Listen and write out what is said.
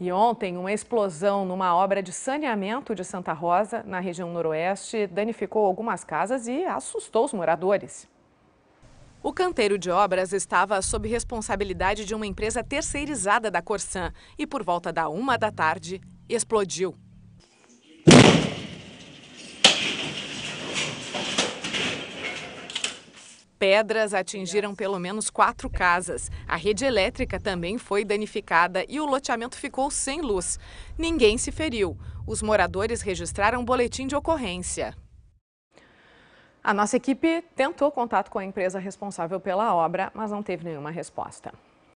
E ontem, uma explosão numa obra de saneamento de Santa Rosa, na região noroeste, danificou algumas casas e assustou os moradores. O canteiro de obras estava sob responsabilidade de uma empresa terceirizada da Corsan e, por volta da uma da tarde, explodiu. Pedras atingiram pelo menos quatro casas. A rede elétrica também foi danificada e o loteamento ficou sem luz. Ninguém se feriu. Os moradores registraram um boletim de ocorrência. A nossa equipe tentou contato com a empresa responsável pela obra, mas não teve nenhuma resposta.